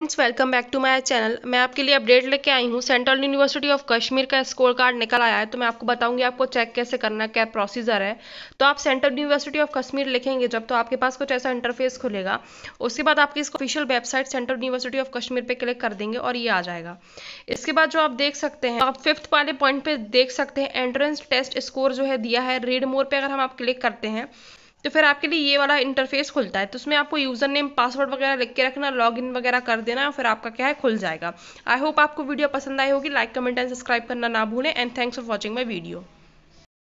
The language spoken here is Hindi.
friends welcome back to my channel मैं आपके लिए अपडेट लेके आई हूँ सेंट्रल यूनिवर्सिटी ऑफ कश्मीर का स्कोर कार्ड निकल आया है तो मैं आपको बताऊंगी आपको चेक कैसे करना क्या प्रोसीजर है तो आप सेंट्रल यूनिवर्सिटी ऑफ कश्मीर लिखेंगे जब तो आपके पास कुछ ऐसा इंटरफेस खुलेगा उसके बाद आपकी इसको official website central university of Kashmir पर क्लिक कर देंगे और ये आ जाएगा इसके बाद जो आप देख सकते हैं आप फिफ्थ वाले पॉइंट पर देख सकते हैं एंट्रेंस टेस्ट स्कोर जो है दिया है रीड मोर पर अगर हम आप क्लिक करते हैं तो फिर आपके लिए ये वाला इंटरफेस खुलता है तो उसमें आपको यूज़र नेम पासवर्ड वगैरह लिख के रखना लॉग इन वगैरह कर देना और फिर आपका क्या है खुल जाएगा आई होप आपको वीडियो पसंद आई होगी लाइक कमेंट एंड सब्सक्राइब करना ना भूलें and thanks for watching my video